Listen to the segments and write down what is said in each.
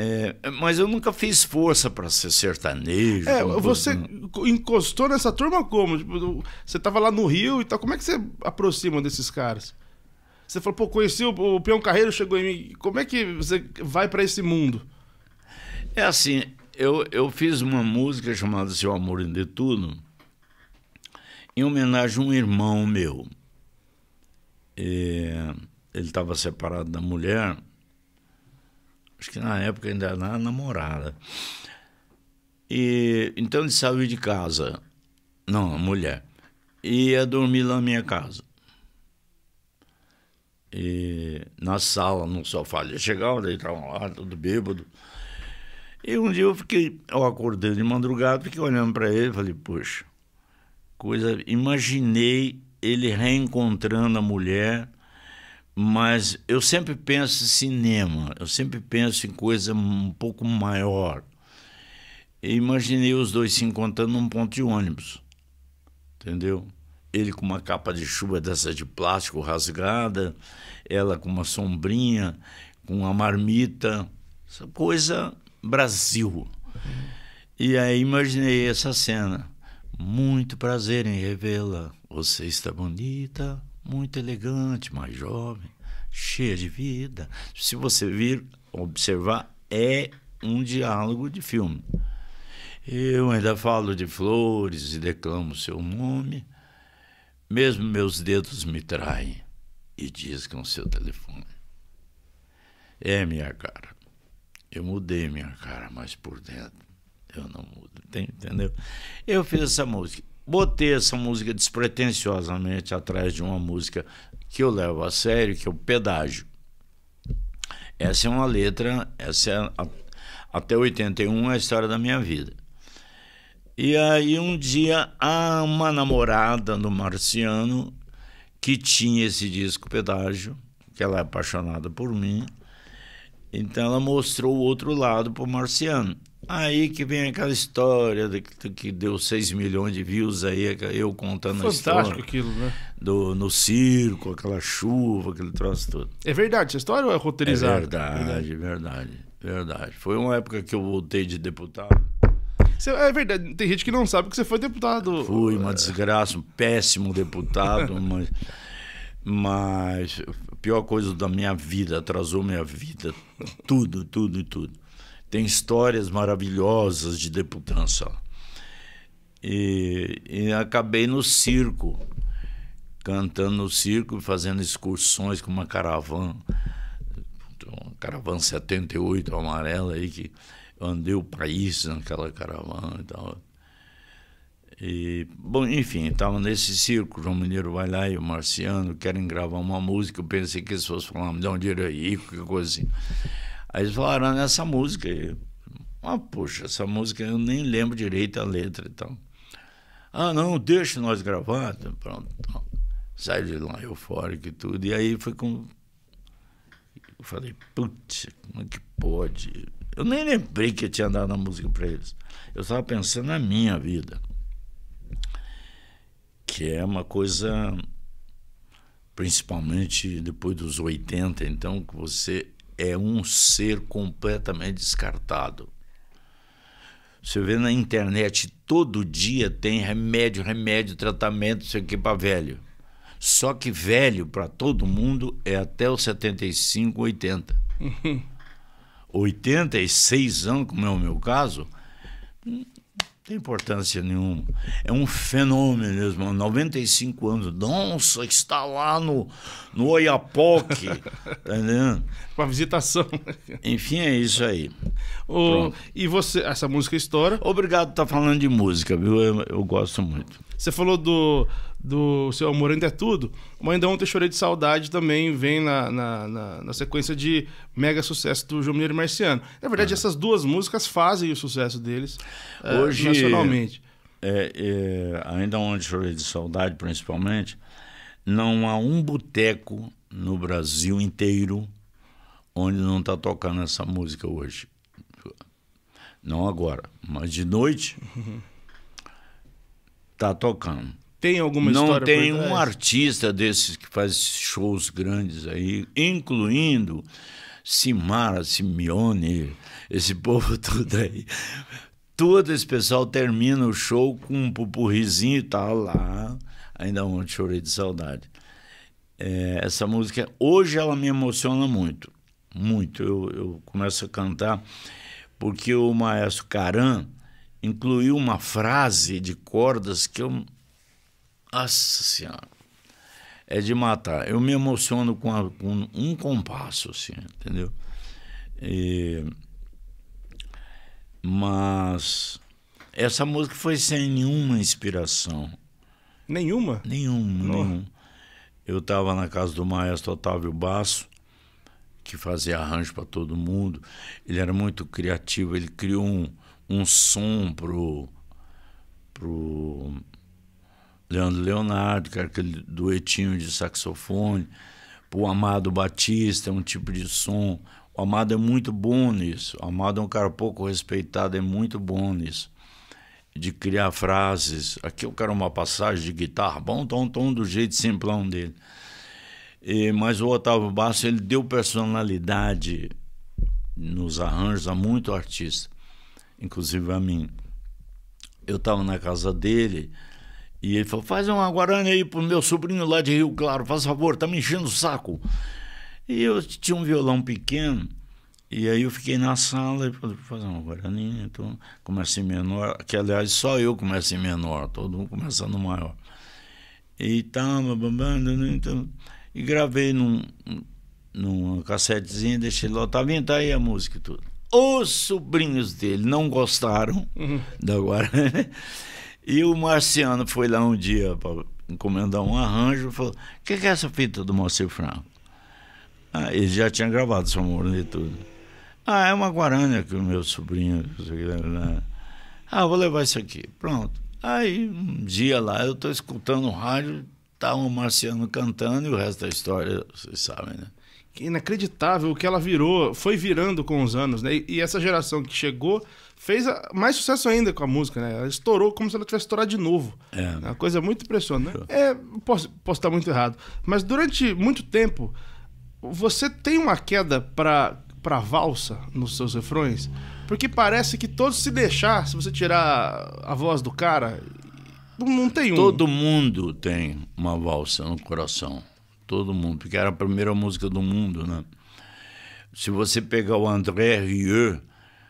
É, mas eu nunca fiz força para ser sertanejo. É, você encostou nessa turma como? Tipo, você tava lá no Rio e tal. Como é que você aproxima desses caras? Você falou, pô, conheci o, o Peão Carreiro, chegou em mim. Como é que você vai para esse mundo? É assim, eu, eu fiz uma música chamada Seu Amor em Tudo em homenagem a um irmão meu. E é, ele estava separado da mulher acho que na época ainda era namorada. E então ele saiu de casa, não, a mulher, e ia dormir lá na minha casa. E na sala, no sofá, ele chegava, deitavam lá, tudo bêbado. E um dia eu fiquei, eu acordei de madrugada, fiquei olhando para ele, falei, poxa, coisa, imaginei ele reencontrando a mulher mas eu sempre penso em cinema, eu sempre penso em coisa um pouco maior. imaginei os dois se encontrando num ponto de ônibus, entendeu? Ele com uma capa de chuva dessa de plástico rasgada, ela com uma sombrinha, com uma marmita, essa coisa Brasil. E aí imaginei essa cena. Muito prazer em revê-la. Você está bonita, muito elegante, mais jovem cheia de vida. Se você vir observar, é um diálogo de filme. Eu ainda falo de flores e declamo seu nome. Mesmo meus dedos me traem e discam seu telefone. É minha cara. Eu mudei minha cara, mas por dentro eu não mudo. Entendeu? Eu fiz essa música. Botei essa música despretensiosamente atrás de uma música que eu levo a sério, que é o pedágio. Essa é uma letra, essa é a, até 81 é a história da minha vida. E aí um dia há uma namorada do Marciano que tinha esse disco pedágio, que ela é apaixonada por mim. Então ela mostrou o outro lado para o Marciano. Aí que vem aquela história de, de que deu 6 milhões de views aí, eu contando Fantástico a história. Fantástico aquilo, né? Do, no circo, aquela chuva, aquele troço todo. É verdade essa história ou é roteirizada? É verdade, verdade, verdade, verdade. Foi uma época que eu voltei de deputado. é verdade, tem gente que não sabe que você foi deputado. Fui uma desgraça, um péssimo deputado, mas, mas a pior coisa da minha vida, atrasou minha vida, tudo, tudo, tudo tem histórias maravilhosas de deputança. E, e acabei no circo, cantando no circo, fazendo excursões com uma caravana, uma caravana 78 amarela aí, que eu andei o país naquela caravana e tal. E, bom, enfim, estava nesse circo, João Mineiro vai lá e o Marciano querem gravar uma música. Eu pensei que eles fossem falar, me dá um dinheiro aí, qualquer coisa assim. Aí eles falaram nessa ah, música. E, ah, poxa, essa música eu nem lembro direito a letra e então. tal. Ah, não, deixa nós gravar. Pronto. sai de lá eufórico e tudo. E aí foi com. Eu falei, putz, como é que pode? Eu nem lembrei que eu tinha dado a música para eles. Eu estava pensando na minha vida. Que é uma coisa, principalmente depois dos 80, então, que você é um ser completamente descartado. Você vê na internet, todo dia tem remédio, remédio, tratamento, isso aqui para velho. Só que velho para todo mundo é até os 75, 80. 86 anos, como é o meu caso, tem importância nenhuma. É um fenômeno mesmo. 95 anos. Nossa, está lá no, no Oiapoque. tá entendendo? Com a visitação. Enfim, é isso aí. O, e você, essa música estoura. É Obrigado por estar tá falando de música, viu? Eu, eu gosto muito. Você falou do, do seu ainda é Tudo. Mas ainda ontem chorei de saudade também vem na, na, na, na sequência de mega sucesso do João Mineiro e Marciano. Na verdade, ah. essas duas músicas fazem o sucesso deles eh, Hoje, uh, nacionalmente. É, é, ainda ontem chorei de saudade, principalmente, não há um boteco no Brasil inteiro onde não está tocando essa música hoje. Não agora, mas de noite. Uhum está tocando. Tem alguma Não história? Não tem um artista desses que faz shows grandes aí, incluindo Simara, Simeone, esse povo todo aí. Todo esse pessoal termina o show com um pupurrizinho e tá lá. Ainda ontem chorei de saudade. É, essa música, hoje ela me emociona muito, muito. Eu, eu começo a cantar porque o maestro Caran incluiu uma frase de cordas que eu. Nossa Senhora! É de matar. Eu me emociono com, a, com um compasso, assim, entendeu? E... Mas essa música foi sem nenhuma inspiração. Nenhuma? Nenhuma, Não. nenhuma. Eu estava na casa do maestro Otávio Basso, que fazia arranjo para todo mundo. Ele era muito criativo, ele criou um um som pro, pro Leandro Leonardo, que era aquele duetinho de saxofone, pro Amado Batista, é um tipo de som. O Amado é muito bom nisso. O Amado é um cara pouco respeitado, é muito bom nisso. De criar frases. Aqui eu quero uma passagem de guitarra, bom, tom, tom, do jeito simplão dele. E, mas o Otávio Basso, ele deu personalidade nos arranjos a muito artista inclusive a mim. Eu estava na casa dele e ele falou: faz uma guaraninha aí pro meu sobrinho lá de Rio Claro, faz favor, tá me enchendo o saco. E eu tinha um violão pequeno. E aí eu fiquei na sala e falei, fazer uma guaraninha, então comecei menor, que aliás só eu comecei menor, todo mundo começando maior. E tava, babando, então, e gravei num, numa cassetezinha, deixei lá, tá vindo, tá aí a música e tudo. Os sobrinhos dele não gostaram uhum. da Guarani. E o Marciano foi lá um dia para encomendar um arranjo e falou: O que, que, é essa fita do Moacir Franco? Ah, ele já tinha gravado seu amor e tudo. Ah, é uma Guarânia que o meu sobrinho. Né, né, né. Ah, vou levar isso aqui. Pronto. Aí um dia lá, eu estou escutando o rádio, tá o um Marciano cantando e o resto da história, vocês sabem, né? inacreditável o que ela virou, foi virando com os anos, né? E, e essa geração que chegou fez a, mais sucesso ainda com a música, né? Ela estourou como se ela tivesse estourado de novo. É. é uma coisa muito impressionante. Né? Show. É, posso, posso estar muito errado, mas durante muito tempo você tem uma queda para para valsa nos seus refrões, porque parece que todos se deixar, se você tirar a voz do cara, não tem um. Todo mundo tem uma valsa no coração todo mundo, porque era a primeira música do mundo, né? Se você pegar o André Rieu,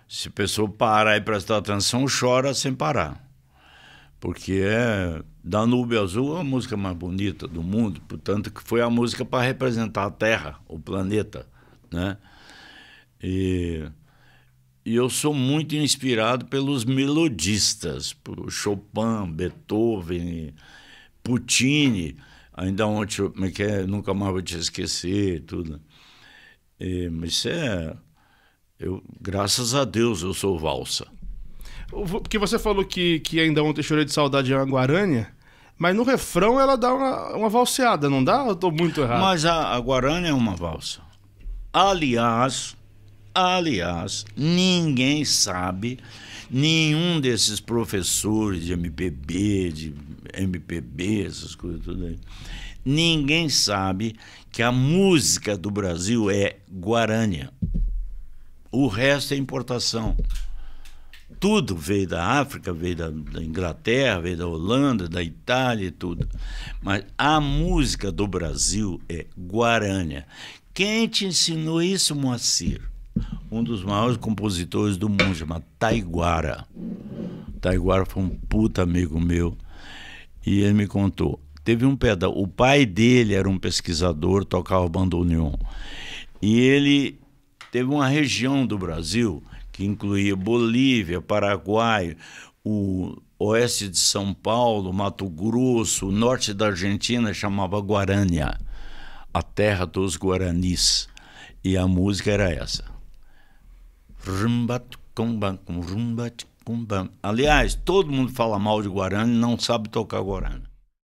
se a pessoa parar e prestar atenção, chora sem parar. Porque é Danúbio Azul é a música mais bonita do mundo, portanto que foi a música para representar a Terra, o planeta, né? E, e eu sou muito inspirado pelos melodistas, por Chopin, Beethoven, Puccini Ainda ontem, como é que é? Nunca mais vou te esquecer, tudo. E, é, mas isso é. Eu, graças a Deus eu sou valsa. Porque você falou que, que ainda ontem chorei de saudade de uma guarânia, mas no refrão ela dá uma, uma valseada, não dá? Eu tô muito errado. Mas a, a guarânia é uma valsa. Aliás, Aliás, ninguém sabe, nenhum desses professores de MPB, de MPB, essas coisas tudo aí, ninguém sabe que a música do Brasil é Guarânia. O resto é importação. Tudo veio da África, veio da, da, Inglaterra, veio da Holanda, da Itália e tudo. Mas a música do Brasil é Guarânia. Quem te ensinou isso, Moacir? um dos maiores compositores do mundo, chamado Taiguara. Taiguara foi um puta amigo meu. E ele me contou. Teve um pedal. O pai dele era um pesquisador, tocava bandoneon. E ele teve uma região do Brasil que incluía Bolívia, Paraguai, o oeste de São Paulo, Mato Grosso, o norte da Argentina chamava Guarânia, a terra dos guaranis. E a música era essa. Rumbatcumbam, com rumbatcumbam. Aliás, todo mundo fala mal de Guarani e não sabe tocar Guarani.